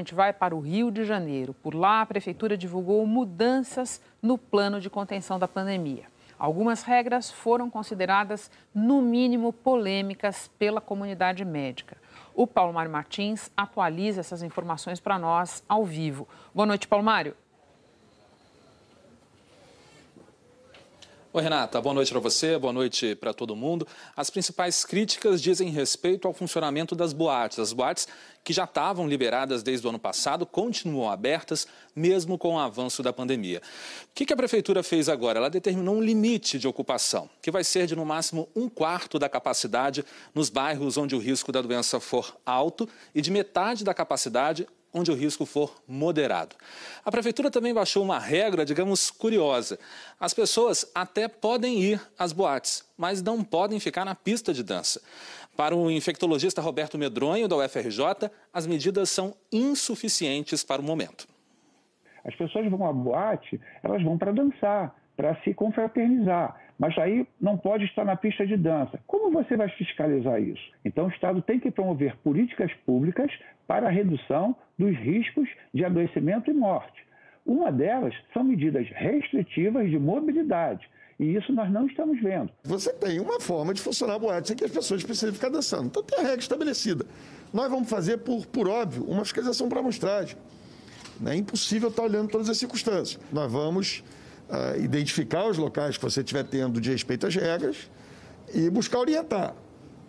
gente vai para o Rio de Janeiro. Por lá, a prefeitura divulgou mudanças no plano de contenção da pandemia. Algumas regras foram consideradas, no mínimo, polêmicas pela comunidade médica. O Paulo Mário Martins atualiza essas informações para nós ao vivo. Boa noite, Paulo Mário. Oi, Renata, boa noite para você, boa noite para todo mundo. As principais críticas dizem respeito ao funcionamento das boates. As boates que já estavam liberadas desde o ano passado continuam abertas, mesmo com o avanço da pandemia. O que a Prefeitura fez agora? Ela determinou um limite de ocupação, que vai ser de no máximo um quarto da capacidade nos bairros onde o risco da doença for alto e de metade da capacidade onde o risco for moderado. A prefeitura também baixou uma regra, digamos, curiosa. As pessoas até podem ir às boates, mas não podem ficar na pista de dança. Para o infectologista Roberto Medronho, da UFRJ, as medidas são insuficientes para o momento. As pessoas vão à boate, elas vão para dançar, para se confraternizar mas aí não pode estar na pista de dança. Como você vai fiscalizar isso? Então, o Estado tem que promover políticas públicas para a redução dos riscos de adoecimento e morte. Uma delas são medidas restritivas de mobilidade. E isso nós não estamos vendo. Você tem uma forma de funcionar a boate sem que as pessoas precisem ficar dançando. Então tem a regra estabelecida. Nós vamos fazer, por, por óbvio, uma fiscalização para amostragem. É impossível estar olhando todas as circunstâncias. Nós vamos uh, identificar os locais que você estiver tendo de respeito às regras e buscar orientar.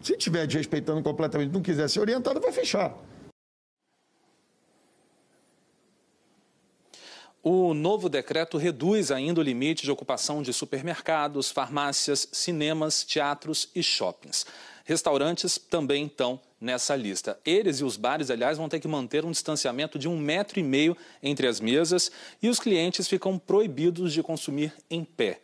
Se estiver desrespeitando completamente, não quiser ser orientado, vai fechar. O novo decreto reduz ainda o limite de ocupação de supermercados, farmácias, cinemas, teatros e shoppings. Restaurantes também estão nessa lista. Eles e os bares, aliás, vão ter que manter um distanciamento de um metro e meio entre as mesas e os clientes ficam proibidos de consumir em pé.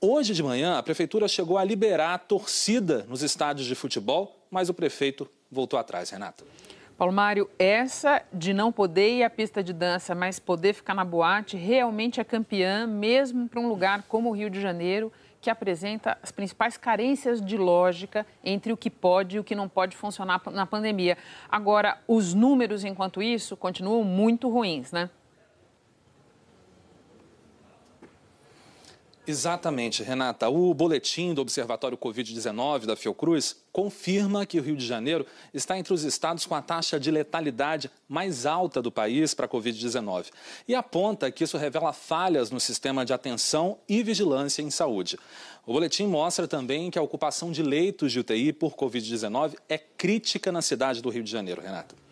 Hoje de manhã, a prefeitura chegou a liberar a torcida nos estádios de futebol, mas o prefeito voltou atrás, Renata. Paulo Mário, essa de não poder ir à pista de dança, mas poder ficar na boate, realmente é campeã, mesmo para um lugar como o Rio de Janeiro, que apresenta as principais carências de lógica entre o que pode e o que não pode funcionar na pandemia. Agora, os números, enquanto isso, continuam muito ruins, né? Exatamente, Renata. O boletim do Observatório Covid-19 da Fiocruz confirma que o Rio de Janeiro está entre os estados com a taxa de letalidade mais alta do país para a Covid-19 e aponta que isso revela falhas no sistema de atenção e vigilância em saúde. O boletim mostra também que a ocupação de leitos de UTI por Covid-19 é crítica na cidade do Rio de Janeiro, Renata.